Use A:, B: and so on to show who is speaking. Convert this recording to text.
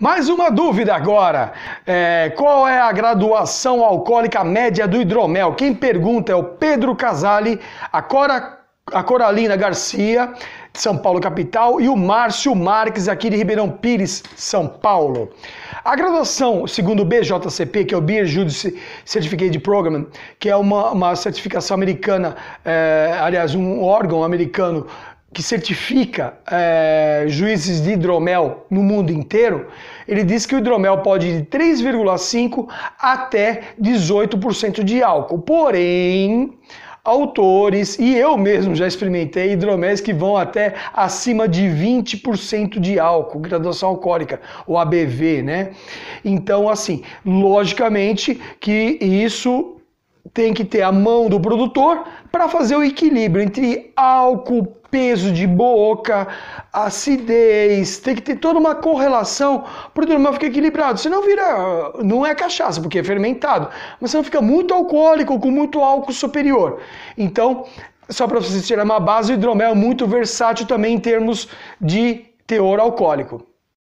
A: Mais uma dúvida agora. É, qual é a graduação alcoólica média do hidromel? Quem pergunta é o Pedro Casale, a, Cora, a Coralina Garcia, de São Paulo capital, e o Márcio Marques, aqui de Ribeirão Pires, São Paulo. A graduação, segundo o BJCP, que é o Beer Judice Certificate Program, que é uma, uma certificação americana, é, aliás, um órgão americano que certifica é, juízes de hidromel no mundo inteiro, ele diz que o hidromel pode ir de 3,5% até 18% de álcool. Porém, autores e eu mesmo já experimentei hidroméis que vão até acima de 20% de álcool, graduação alcoólica, ou ABV, né? Então, assim, logicamente que isso tem que ter a mão do produtor para fazer o equilíbrio entre álcool, peso de boca, acidez, tem que ter toda uma correlação para o dormão ficar equilibrado. Senão vira, não é cachaça, porque é fermentado, mas não fica muito alcoólico, com muito álcool superior. Então, só para vocês tirar uma base, o hidromel é muito versátil também em termos de teor alcoólico.